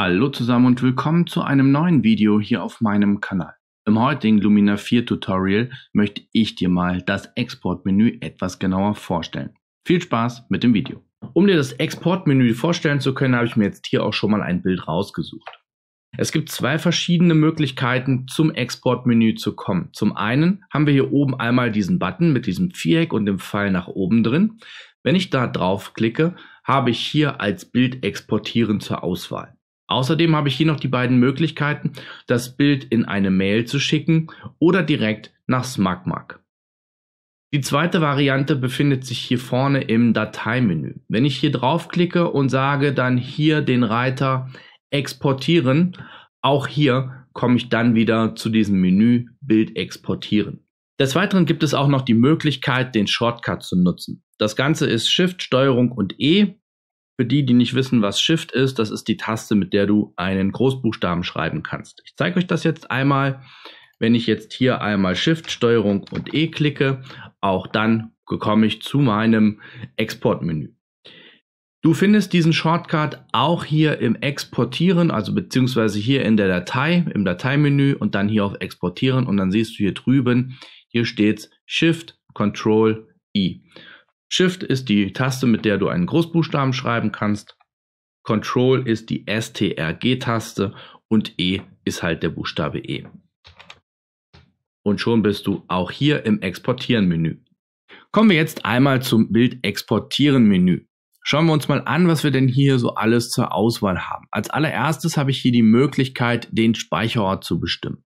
Hallo zusammen und willkommen zu einem neuen Video hier auf meinem Kanal. Im heutigen Lumina 4 Tutorial möchte ich dir mal das Exportmenü etwas genauer vorstellen. Viel Spaß mit dem Video. Um dir das Exportmenü vorstellen zu können, habe ich mir jetzt hier auch schon mal ein Bild rausgesucht. Es gibt zwei verschiedene Möglichkeiten, zum Exportmenü zu kommen. Zum einen haben wir hier oben einmal diesen Button mit diesem Viereck und dem Pfeil nach oben drin. Wenn ich da drauf klicke, habe ich hier als Bild exportieren zur Auswahl. Außerdem habe ich hier noch die beiden Möglichkeiten, das Bild in eine Mail zu schicken oder direkt nach SmugMug. Die zweite Variante befindet sich hier vorne im Dateimenü. Wenn ich hier draufklicke und sage dann hier den Reiter exportieren, auch hier komme ich dann wieder zu diesem Menü Bild exportieren. Des Weiteren gibt es auch noch die Möglichkeit, den Shortcut zu nutzen. Das Ganze ist Shift, Steuerung und E für die, die nicht wissen, was Shift ist, das ist die Taste, mit der du einen Großbuchstaben schreiben kannst. Ich zeige euch das jetzt einmal. Wenn ich jetzt hier einmal Shift, Steuerung und E klicke, auch dann komme ich zu meinem Exportmenü. Du findest diesen Shortcut auch hier im Exportieren, also beziehungsweise hier in der Datei, im Dateimenü und dann hier auf Exportieren und dann siehst du hier drüben, hier steht Shift, Control, I. Shift ist die Taste, mit der du einen Großbuchstaben schreiben kannst. Control ist die STRG-Taste und E ist halt der Buchstabe E. Und schon bist du auch hier im Exportieren-Menü. Kommen wir jetzt einmal zum Bild Exportieren-Menü. Schauen wir uns mal an, was wir denn hier so alles zur Auswahl haben. Als allererstes habe ich hier die Möglichkeit, den Speicherort zu bestimmen.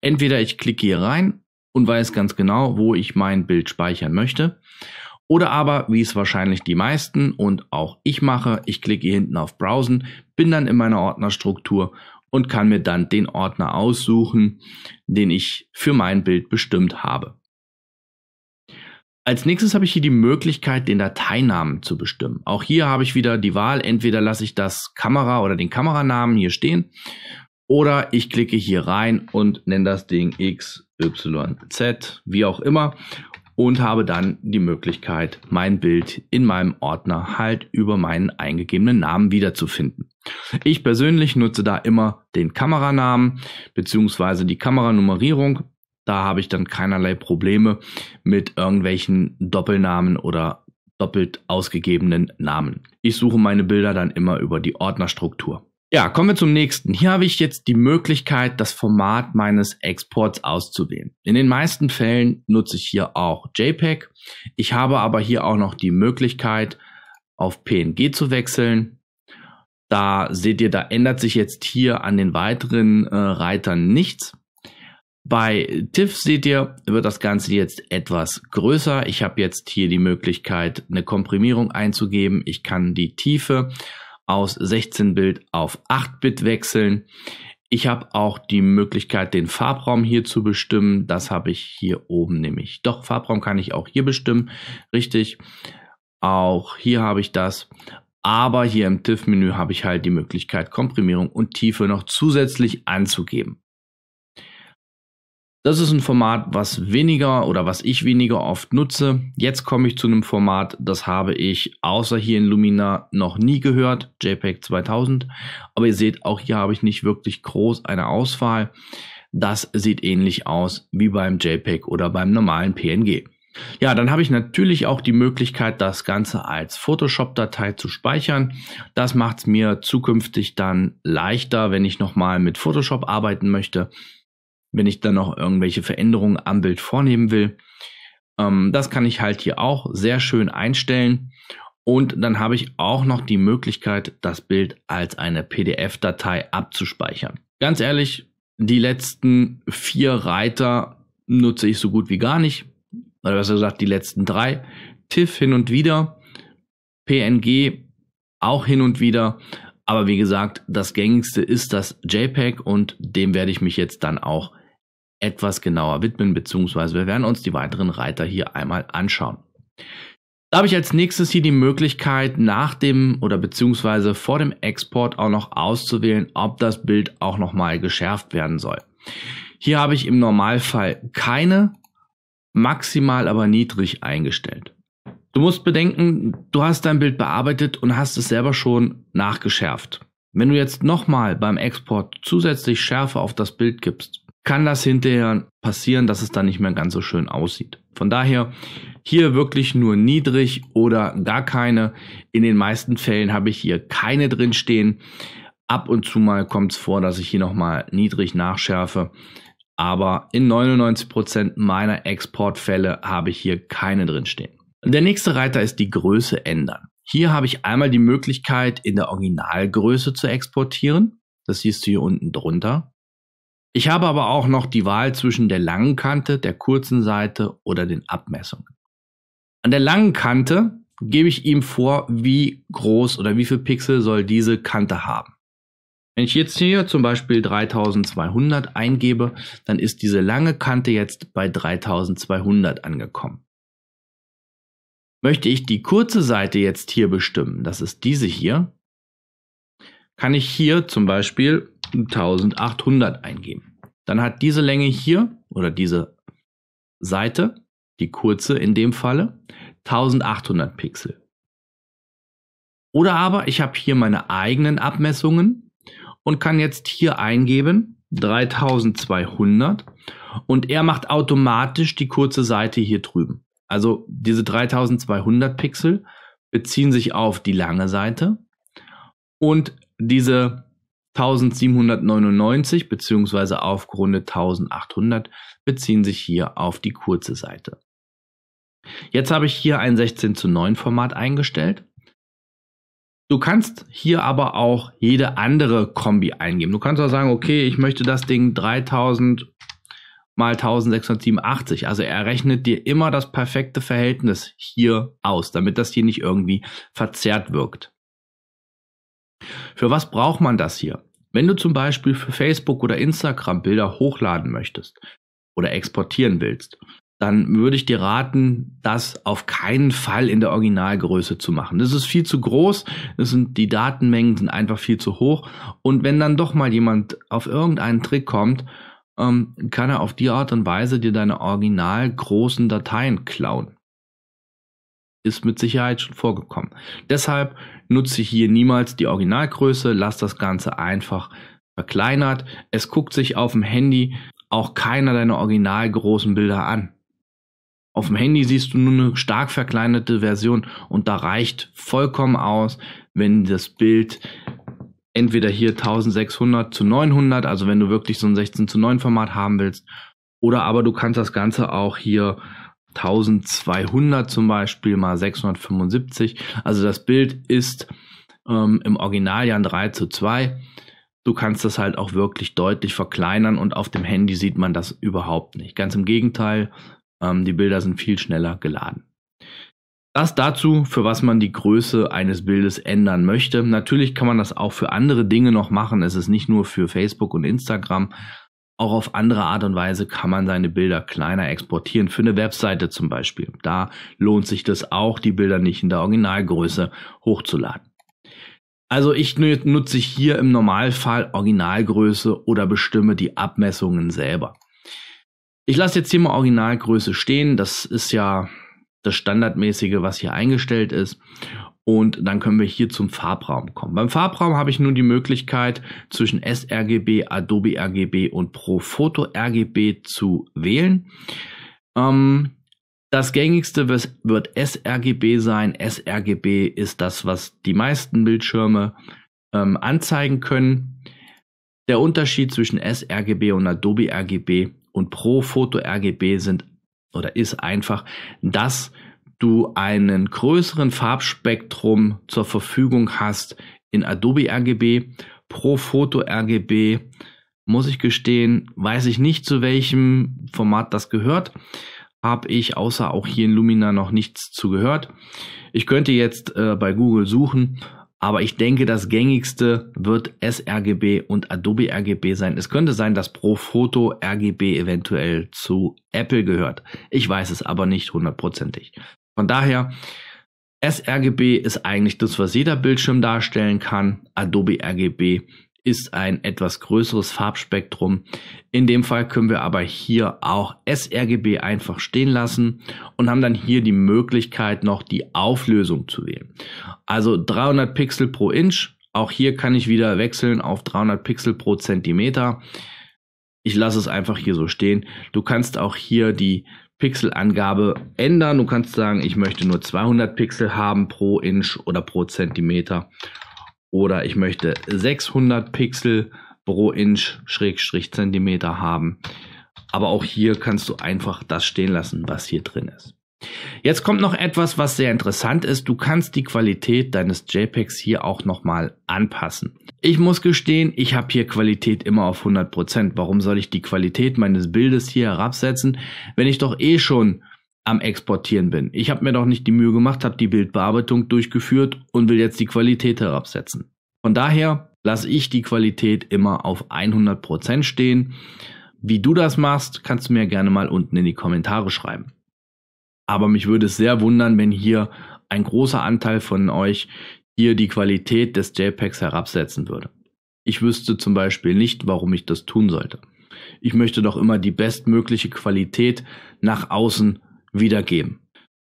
Entweder ich klicke hier rein und weiß ganz genau, wo ich mein Bild speichern möchte. Oder aber, wie es wahrscheinlich die meisten und auch ich mache, ich klicke hier hinten auf Browsen, bin dann in meiner Ordnerstruktur und kann mir dann den Ordner aussuchen, den ich für mein Bild bestimmt habe. Als nächstes habe ich hier die Möglichkeit, den Dateinamen zu bestimmen. Auch hier habe ich wieder die Wahl, entweder lasse ich das Kamera oder den Kameranamen hier stehen oder ich klicke hier rein und nenne das Ding XYZ, wie auch immer und habe dann die Möglichkeit, mein Bild in meinem Ordner halt über meinen eingegebenen Namen wiederzufinden. Ich persönlich nutze da immer den Kameranamen beziehungsweise die Kameranummerierung. Da habe ich dann keinerlei Probleme mit irgendwelchen Doppelnamen oder doppelt ausgegebenen Namen. Ich suche meine Bilder dann immer über die Ordnerstruktur. Ja, kommen wir zum nächsten. Hier habe ich jetzt die Möglichkeit, das Format meines Exports auszuwählen. In den meisten Fällen nutze ich hier auch JPEG. Ich habe aber hier auch noch die Möglichkeit, auf PNG zu wechseln. Da seht ihr, da ändert sich jetzt hier an den weiteren äh, Reitern nichts. Bei TIFF seht ihr, wird das Ganze jetzt etwas größer. Ich habe jetzt hier die Möglichkeit, eine Komprimierung einzugeben. Ich kann die Tiefe aus 16-Bit auf 8-Bit wechseln. Ich habe auch die Möglichkeit, den Farbraum hier zu bestimmen. Das habe ich hier oben nämlich. Doch, Farbraum kann ich auch hier bestimmen. Richtig. Auch hier habe ich das. Aber hier im TIFF-Menü habe ich halt die Möglichkeit, Komprimierung und Tiefe noch zusätzlich anzugeben. Das ist ein Format, was weniger oder was ich weniger oft nutze. Jetzt komme ich zu einem Format, das habe ich außer hier in Lumina noch nie gehört, JPEG 2000. Aber ihr seht, auch hier habe ich nicht wirklich groß eine Auswahl. Das sieht ähnlich aus wie beim JPEG oder beim normalen PNG. Ja, dann habe ich natürlich auch die Möglichkeit, das Ganze als Photoshop-Datei zu speichern. Das macht es mir zukünftig dann leichter, wenn ich nochmal mit Photoshop arbeiten möchte wenn ich dann noch irgendwelche Veränderungen am Bild vornehmen will. Ähm, das kann ich halt hier auch sehr schön einstellen. Und dann habe ich auch noch die Möglichkeit, das Bild als eine PDF-Datei abzuspeichern. Ganz ehrlich, die letzten vier Reiter nutze ich so gut wie gar nicht. Oder besser gesagt, die letzten drei. TIFF hin und wieder, PNG auch hin und wieder. Aber wie gesagt, das gängigste ist das JPEG und dem werde ich mich jetzt dann auch etwas genauer widmen, beziehungsweise wir werden uns die weiteren Reiter hier einmal anschauen. Da habe ich als nächstes hier die Möglichkeit, nach dem oder beziehungsweise vor dem Export auch noch auszuwählen, ob das Bild auch nochmal geschärft werden soll. Hier habe ich im Normalfall keine, maximal aber niedrig eingestellt. Du musst bedenken, du hast dein Bild bearbeitet und hast es selber schon nachgeschärft. Wenn du jetzt nochmal beim Export zusätzlich Schärfe auf das Bild gibst, kann das hinterher passieren, dass es dann nicht mehr ganz so schön aussieht. Von daher hier wirklich nur niedrig oder gar keine. In den meisten Fällen habe ich hier keine drin stehen. Ab und zu mal kommt es vor, dass ich hier nochmal niedrig nachschärfe. Aber in 99% meiner Exportfälle habe ich hier keine drin stehen. Der nächste Reiter ist die Größe ändern. Hier habe ich einmal die Möglichkeit, in der Originalgröße zu exportieren. Das siehst du hier unten drunter. Ich habe aber auch noch die Wahl zwischen der langen Kante, der kurzen Seite oder den Abmessungen. An der langen Kante gebe ich ihm vor, wie groß oder wie viel Pixel soll diese Kante haben. Wenn ich jetzt hier zum Beispiel 3200 eingebe, dann ist diese lange Kante jetzt bei 3200 angekommen. Möchte ich die kurze Seite jetzt hier bestimmen, das ist diese hier, kann ich hier zum Beispiel 1800 eingeben. Dann hat diese Länge hier oder diese Seite, die kurze in dem Falle, 1800 Pixel. Oder aber ich habe hier meine eigenen Abmessungen und kann jetzt hier eingeben 3200 und er macht automatisch die kurze Seite hier drüben. Also diese 3200 Pixel beziehen sich auf die lange Seite und diese 1799 bzw. aufgerundet 1800 beziehen sich hier auf die kurze Seite. Jetzt habe ich hier ein 16 zu 9 Format eingestellt. Du kannst hier aber auch jede andere Kombi eingeben. Du kannst auch sagen, okay, ich möchte das Ding 3000 mal 1687. Also er rechnet dir immer das perfekte Verhältnis hier aus, damit das hier nicht irgendwie verzerrt wirkt. Für was braucht man das hier? Wenn du zum Beispiel für Facebook oder Instagram Bilder hochladen möchtest oder exportieren willst, dann würde ich dir raten, das auf keinen Fall in der Originalgröße zu machen. Das ist viel zu groß, das sind, die Datenmengen sind einfach viel zu hoch. Und wenn dann doch mal jemand auf irgendeinen Trick kommt, ähm, kann er auf die Art und Weise dir deine original großen Dateien klauen ist mit Sicherheit schon vorgekommen. Deshalb nutze ich hier niemals die Originalgröße, lasse das Ganze einfach verkleinert. Es guckt sich auf dem Handy auch keiner deiner original großen Bilder an. Auf dem Handy siehst du nur eine stark verkleinerte Version und da reicht vollkommen aus, wenn das Bild entweder hier 1600 zu 900, also wenn du wirklich so ein 16 zu 9 Format haben willst, oder aber du kannst das Ganze auch hier 1200 zum Beispiel mal 675. Also das Bild ist ähm, im Original ja ein 3 zu 2. Du kannst das halt auch wirklich deutlich verkleinern und auf dem Handy sieht man das überhaupt nicht. Ganz im Gegenteil, ähm, die Bilder sind viel schneller geladen. Das dazu, für was man die Größe eines Bildes ändern möchte. Natürlich kann man das auch für andere Dinge noch machen. Es ist nicht nur für Facebook und Instagram, auch auf andere Art und Weise kann man seine Bilder kleiner exportieren, für eine Webseite zum Beispiel. Da lohnt sich das auch, die Bilder nicht in der Originalgröße hochzuladen. Also ich nutze hier im Normalfall Originalgröße oder bestimme die Abmessungen selber. Ich lasse jetzt hier mal Originalgröße stehen. Das ist ja das Standardmäßige, was hier eingestellt ist. Und dann können wir hier zum Farbraum kommen. Beim Farbraum habe ich nun die Möglichkeit, zwischen sRGB, Adobe RGB und Profoto RGB zu wählen. Ähm, das gängigste wird sRGB sein. sRGB ist das, was die meisten Bildschirme ähm, anzeigen können. Der Unterschied zwischen sRGB und Adobe RGB und Profoto RGB sind oder ist einfach, dass du einen größeren Farbspektrum zur Verfügung hast in Adobe RGB, Pro Foto RGB. Muss ich gestehen, weiß ich nicht, zu welchem Format das gehört. Habe ich außer auch hier in Lumina noch nichts zu gehört. Ich könnte jetzt äh, bei Google suchen, aber ich denke, das gängigste wird sRGB und Adobe RGB sein. Es könnte sein, dass Pro Foto RGB eventuell zu Apple gehört. Ich weiß es aber nicht hundertprozentig. Von daher, sRGB ist eigentlich das, was jeder Bildschirm darstellen kann. Adobe RGB ist ein etwas größeres Farbspektrum. In dem Fall können wir aber hier auch sRGB einfach stehen lassen und haben dann hier die Möglichkeit noch die Auflösung zu wählen. Also 300 Pixel pro Inch. Auch hier kann ich wieder wechseln auf 300 Pixel pro Zentimeter. Ich lasse es einfach hier so stehen. Du kannst auch hier die Pixelangabe ändern. Du kannst sagen, ich möchte nur 200 Pixel haben pro Inch oder pro Zentimeter oder ich möchte 600 Pixel pro Inch Schrägstrich Zentimeter haben. Aber auch hier kannst du einfach das stehen lassen, was hier drin ist. Jetzt kommt noch etwas, was sehr interessant ist. Du kannst die Qualität deines JPEGs hier auch nochmal anpassen. Ich muss gestehen, ich habe hier Qualität immer auf 100%. Warum soll ich die Qualität meines Bildes hier herabsetzen, wenn ich doch eh schon am Exportieren bin? Ich habe mir doch nicht die Mühe gemacht, habe die Bildbearbeitung durchgeführt und will jetzt die Qualität herabsetzen. Von daher lasse ich die Qualität immer auf 100% stehen. Wie du das machst, kannst du mir gerne mal unten in die Kommentare schreiben. Aber mich würde es sehr wundern, wenn hier ein großer Anteil von euch hier die Qualität des JPEGs herabsetzen würde. Ich wüsste zum Beispiel nicht, warum ich das tun sollte. Ich möchte doch immer die bestmögliche Qualität nach außen wiedergeben.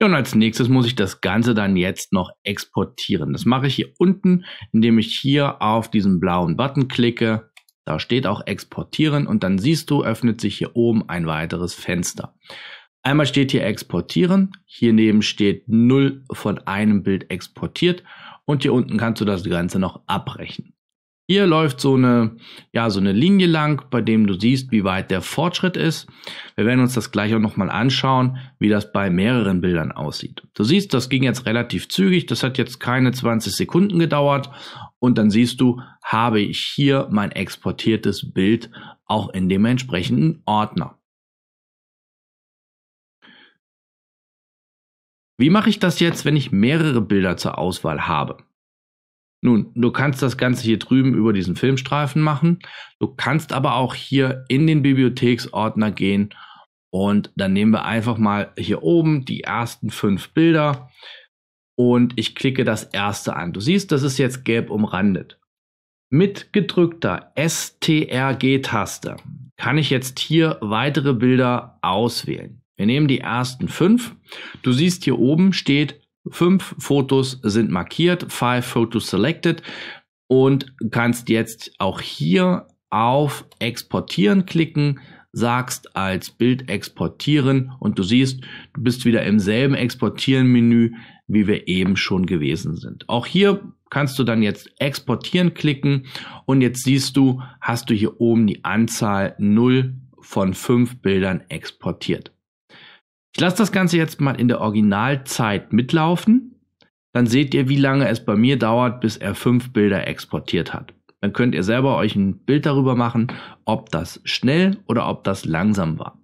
Ja, und als nächstes muss ich das Ganze dann jetzt noch exportieren. Das mache ich hier unten, indem ich hier auf diesen blauen Button klicke. Da steht auch exportieren und dann siehst du, öffnet sich hier oben ein weiteres Fenster. Einmal steht hier exportieren, hier neben steht 0 von einem Bild exportiert und hier unten kannst du das Ganze noch abbrechen. Hier läuft so eine, ja, so eine Linie lang, bei dem du siehst, wie weit der Fortschritt ist. Wir werden uns das gleich auch nochmal anschauen, wie das bei mehreren Bildern aussieht. Du siehst, das ging jetzt relativ zügig, das hat jetzt keine 20 Sekunden gedauert und dann siehst du, habe ich hier mein exportiertes Bild auch in dem entsprechenden Ordner. Wie mache ich das jetzt, wenn ich mehrere Bilder zur Auswahl habe? Nun, du kannst das Ganze hier drüben über diesen Filmstreifen machen. Du kannst aber auch hier in den Bibliotheksordner gehen und dann nehmen wir einfach mal hier oben die ersten fünf Bilder und ich klicke das erste an. Du siehst, das ist jetzt gelb umrandet. Mit gedrückter STRG-Taste kann ich jetzt hier weitere Bilder auswählen. Wir nehmen die ersten fünf. Du siehst hier oben steht, fünf Fotos sind markiert, five photos selected und kannst jetzt auch hier auf Exportieren klicken, sagst als Bild exportieren und du siehst, du bist wieder im selben Exportieren-Menü, wie wir eben schon gewesen sind. Auch hier kannst du dann jetzt Exportieren klicken und jetzt siehst du, hast du hier oben die Anzahl 0 von 5 Bildern exportiert. Ich lasse das Ganze jetzt mal in der Originalzeit mitlaufen. Dann seht ihr, wie lange es bei mir dauert, bis er fünf Bilder exportiert hat. Dann könnt ihr selber euch ein Bild darüber machen, ob das schnell oder ob das langsam war.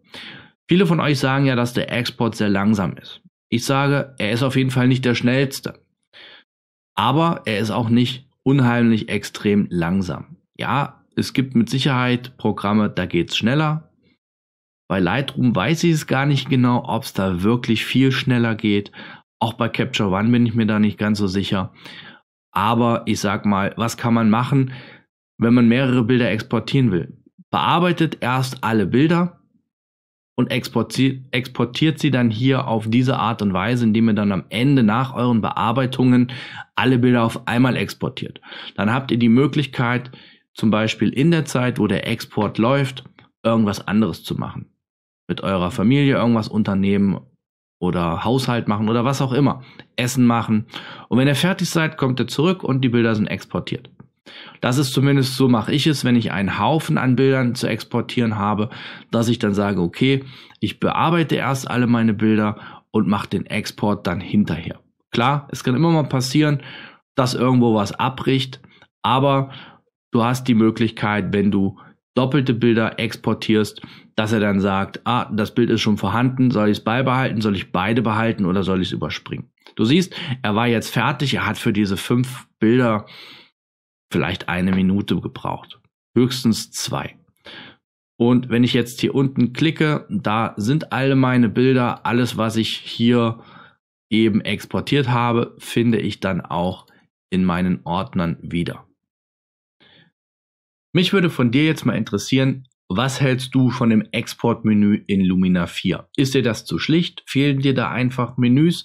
Viele von euch sagen ja, dass der Export sehr langsam ist. Ich sage, er ist auf jeden Fall nicht der schnellste. Aber er ist auch nicht unheimlich extrem langsam. Ja, es gibt mit Sicherheit Programme, da geht's schneller, bei Lightroom weiß ich es gar nicht genau, ob es da wirklich viel schneller geht. Auch bei Capture One bin ich mir da nicht ganz so sicher. Aber ich sag mal, was kann man machen, wenn man mehrere Bilder exportieren will? Bearbeitet erst alle Bilder und exportiert, sie dann hier auf diese Art und Weise, indem ihr dann am Ende nach euren Bearbeitungen alle Bilder auf einmal exportiert. Dann habt ihr die Möglichkeit, zum Beispiel in der Zeit, wo der Export läuft, irgendwas anderes zu machen mit eurer Familie irgendwas unternehmen oder Haushalt machen oder was auch immer, Essen machen. Und wenn ihr fertig seid, kommt ihr zurück und die Bilder sind exportiert. Das ist zumindest so mache ich es, wenn ich einen Haufen an Bildern zu exportieren habe, dass ich dann sage, okay, ich bearbeite erst alle meine Bilder und mache den Export dann hinterher. Klar, es kann immer mal passieren, dass irgendwo was abbricht, aber du hast die Möglichkeit, wenn du doppelte Bilder exportierst, dass er dann sagt, ah, das Bild ist schon vorhanden, soll ich es beibehalten, soll ich beide behalten oder soll ich es überspringen? Du siehst, er war jetzt fertig, er hat für diese fünf Bilder vielleicht eine Minute gebraucht, höchstens zwei. Und wenn ich jetzt hier unten klicke, da sind alle meine Bilder, alles was ich hier eben exportiert habe, finde ich dann auch in meinen Ordnern wieder. Mich würde von dir jetzt mal interessieren, was hältst du von dem Exportmenü in Lumina 4? Ist dir das zu schlicht? Fehlen dir da einfach Menüs?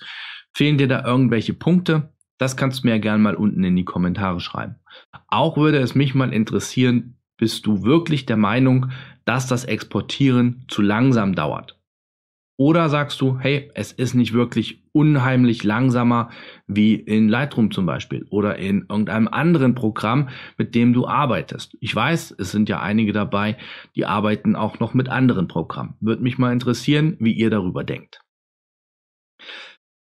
Fehlen dir da irgendwelche Punkte? Das kannst du mir ja gern mal unten in die Kommentare schreiben. Auch würde es mich mal interessieren, bist du wirklich der Meinung, dass das Exportieren zu langsam dauert? Oder sagst du, hey, es ist nicht wirklich unheimlich langsamer wie in Lightroom zum Beispiel oder in irgendeinem anderen Programm, mit dem du arbeitest. Ich weiß, es sind ja einige dabei, die arbeiten auch noch mit anderen Programmen. Würde mich mal interessieren, wie ihr darüber denkt.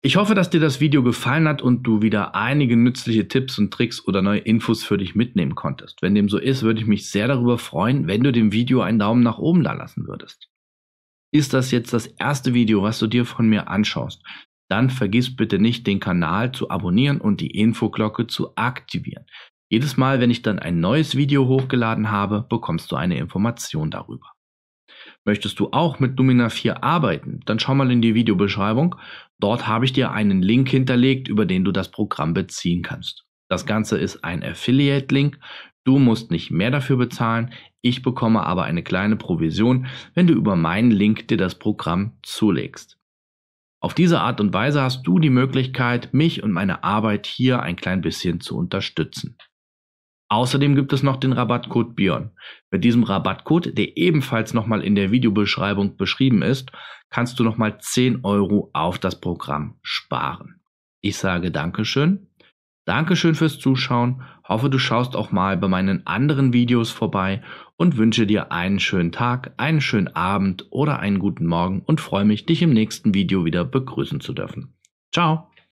Ich hoffe, dass dir das Video gefallen hat und du wieder einige nützliche Tipps und Tricks oder neue Infos für dich mitnehmen konntest. Wenn dem so ist, würde ich mich sehr darüber freuen, wenn du dem Video einen Daumen nach oben da lassen würdest. Ist das jetzt das erste Video, was du dir von mir anschaust? Dann vergiss bitte nicht, den Kanal zu abonnieren und die Infoglocke zu aktivieren. Jedes Mal, wenn ich dann ein neues Video hochgeladen habe, bekommst du eine Information darüber. Möchtest du auch mit Lumina 4 arbeiten? Dann schau mal in die Videobeschreibung. Dort habe ich dir einen Link hinterlegt, über den du das Programm beziehen kannst. Das Ganze ist ein Affiliate-Link Du musst nicht mehr dafür bezahlen, ich bekomme aber eine kleine Provision, wenn du über meinen Link dir das Programm zulegst. Auf diese Art und Weise hast du die Möglichkeit, mich und meine Arbeit hier ein klein bisschen zu unterstützen. Außerdem gibt es noch den Rabattcode Bion. Mit diesem Rabattcode, der ebenfalls nochmal in der Videobeschreibung beschrieben ist, kannst du nochmal 10 Euro auf das Programm sparen. Ich sage Dankeschön Dankeschön fürs Zuschauen, hoffe du schaust auch mal bei meinen anderen Videos vorbei und wünsche dir einen schönen Tag, einen schönen Abend oder einen guten Morgen und freue mich, dich im nächsten Video wieder begrüßen zu dürfen. Ciao!